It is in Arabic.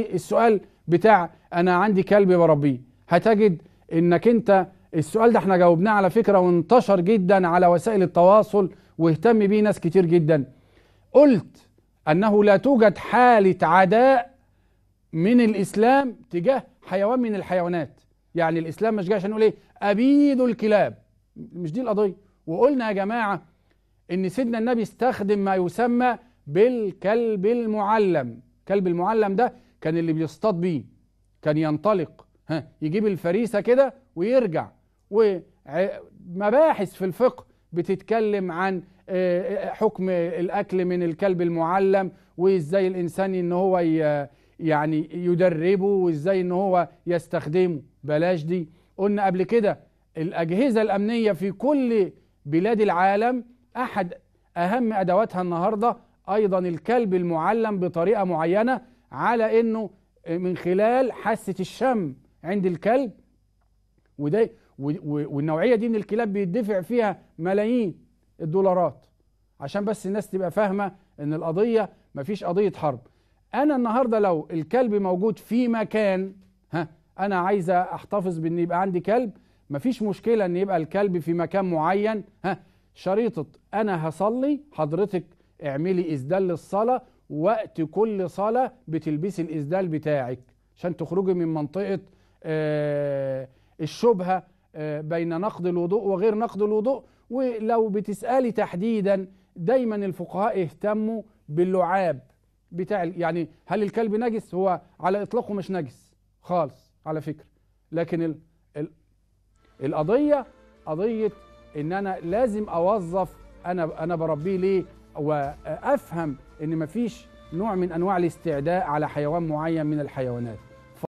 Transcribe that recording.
السؤال بتاع انا عندي كلب بربيه هتجد انك انت السؤال ده احنا جاوبناه على فكره وانتشر جدا على وسائل التواصل واهتم بيه ناس كتير جدا قلت انه لا توجد حاله عداء من الاسلام تجاه حيوان من الحيوانات يعني الاسلام مش جاي عشان يقول ايه ابيد الكلاب مش دي القضيه وقلنا يا جماعه ان سيدنا النبي استخدم ما يسمى بالكلب المعلم كلب المعلم ده كان اللي بيصطاد بيه كان ينطلق ها يجيب الفريسة كده ويرجع ومباحث في الفقه بتتكلم عن آه، آه، حكم الأكل من الكلب المعلم وإزاي الإنسان إن هو يعني يدربه وإزاي إن هو يستخدمه بلاش دي قلنا قبل كده الأجهزة الأمنية في كل بلاد العالم أحد أهم أدواتها النهاردة أيضا الكلب المعلم بطريقة معينة على انه من خلال حاسه الشم عند الكلب وده والنوعيه دي من الكلاب بيدفع فيها ملايين الدولارات عشان بس الناس تبقى فاهمه ان القضيه مفيش قضيه حرب انا النهارده لو الكلب موجود في مكان ها انا عايز احتفظ بان يبقى عندي كلب مفيش مشكله ان يبقى الكلب في مكان معين ها شريطه انا هصلي حضرتك اعملي اسدال للصلاه وقت كل صلاة بتلبسي الإسدال بتاعك عشان تخرجي من منطقة آه، الشبهة آه، بين نقض الوضوء وغير نقض الوضوء ولو بتسألي تحديدا دايما الفقهاء اهتموا باللعاب بتاع يعني هل الكلب نجس هو على إطلاقه مش نجس خالص على فكرة لكن ال ال القضية قضية ان انا لازم اوظف انا انا بربيه ليه وافهم ان مفيش نوع من انواع الاستعداء على حيوان معين من الحيوانات